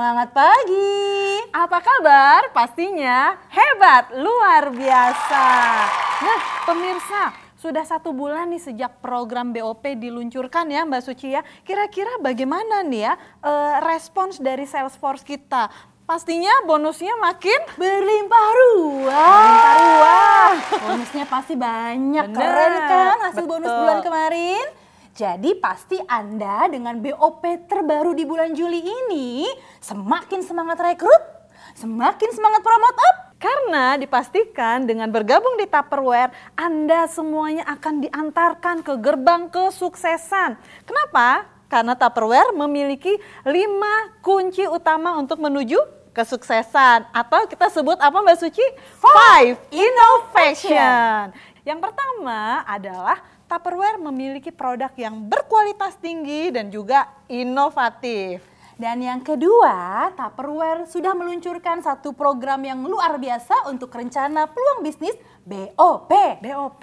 Semangat pagi. Apa kabar? Pastinya hebat, luar biasa. Nah, pemirsa, sudah satu bulan nih sejak program BOP diluncurkan ya Mbak Suci ya. Kira-kira bagaimana nih ya eh, respons dari Salesforce kita? Pastinya bonusnya makin berlimpah ruah. Berlimpah ruah. Bonusnya pasti banyak. Bener. Keren kan hasil Betul. bonus bulan kemarin? Jadi pasti Anda dengan BOP terbaru di bulan Juli ini semakin semangat rekrut, semakin semangat promote up. Karena dipastikan dengan bergabung di Tupperware, Anda semuanya akan diantarkan ke gerbang kesuksesan. Kenapa? Karena Tupperware memiliki lima kunci utama untuk menuju kesuksesan atau kita sebut apa Mbak Suci? Five innovation. Yang pertama adalah Tupperware memiliki produk yang berkualitas tinggi dan juga inovatif. Dan yang kedua, Tupperware sudah meluncurkan satu program yang luar biasa untuk rencana peluang bisnis BOP. BOP.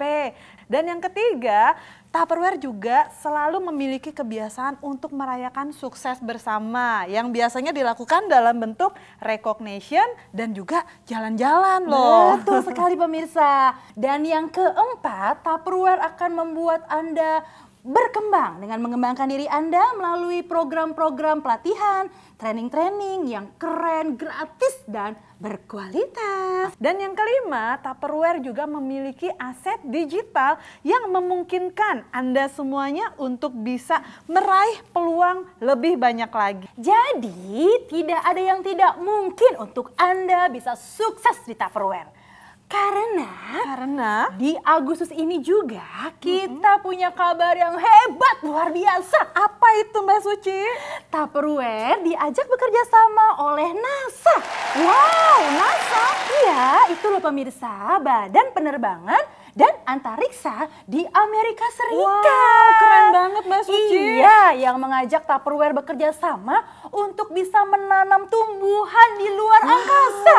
Dan yang ketiga, Tupperware juga selalu memiliki kebiasaan untuk merayakan sukses bersama yang biasanya dilakukan dalam bentuk recognition dan juga jalan-jalan loh. Betul sekali pemirsa. Dan yang keempat, Tupperware akan membuat Anda berkembang dengan mengembangkan diri Anda melalui program-program pelatihan, training-training yang keren, gratis, dan berkualitas. Dan yang kelima, Tupperware juga memiliki aset digital yang memungkinkan Anda semuanya untuk bisa meraih peluang lebih banyak lagi. Jadi, tidak ada yang tidak mungkin untuk Anda bisa sukses di Tupperware. Karena karena di Agustus ini juga kita hmm punya kabar yang hebat luar biasa. Apa itu Mbak Suci? Tupperware diajak bekerja sama oleh NASA. Wow, NASA? Iya, itu loh pemirsa, Badan Penerbangan dan Antariksa di Amerika Serikat. Wow, keren banget Mbak Suci. Iya, yang mengajak Tupperware bekerja sama untuk bisa menanam tumbuhan di luar wow. angkasa.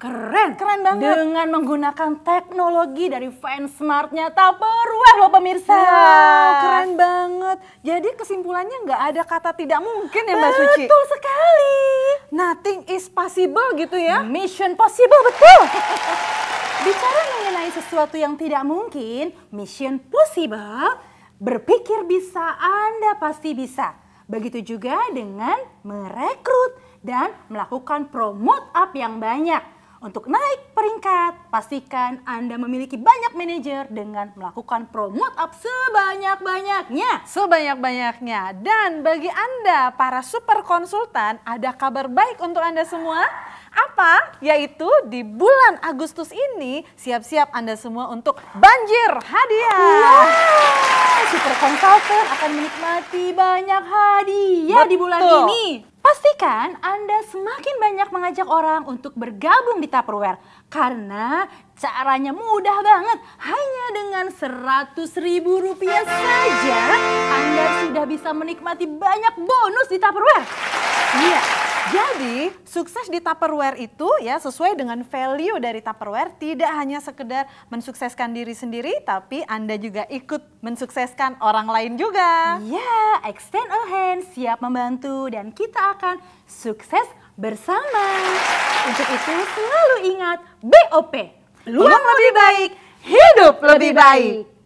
Keren. Keren banget. Dengan menggunakan teknologi dari smartnya Tupperware loh pemirsa. Wow, keren banget. Jadi kesimpulannya nggak ada kata tidak mungkin ya Mbak Suci? Betul sekali. Nothing is possible gitu ya? Mission possible, betul. Bicara mengenai sesuatu yang tidak mungkin, mission possible, berpikir bisa, Anda pasti bisa. Begitu juga dengan merekrut dan melakukan promote up yang banyak. Untuk naik peringkat, pastikan Anda memiliki banyak manajer dengan melakukan promote up sebanyak-banyaknya. Sebanyak-banyaknya. Dan bagi Anda para super konsultan, ada kabar baik untuk Anda semua. Apa? Yaitu di bulan Agustus ini, siap-siap Anda semua untuk banjir hadiah. Wow, super konsultan akan menikmati banyak hadiah Betul. di bulan ini. Pastikan Anda semakin banyak mengajak orang untuk bergabung di Tupperware karena caranya mudah banget. Hanya dengan seratus ribu rupiah saja Anda sudah bisa menikmati banyak bonus di Tupperware. Iya. Jadi, sukses di Tupperware itu ya sesuai dengan value dari Tupperware tidak hanya sekedar mensukseskan diri sendiri tapi Anda juga ikut mensukseskan orang lain juga. Ya, yeah, extend a hand, siap membantu dan kita akan sukses bersama. Untuk itu selalu ingat BOP, peluang lebih baik, hidup lebih baik.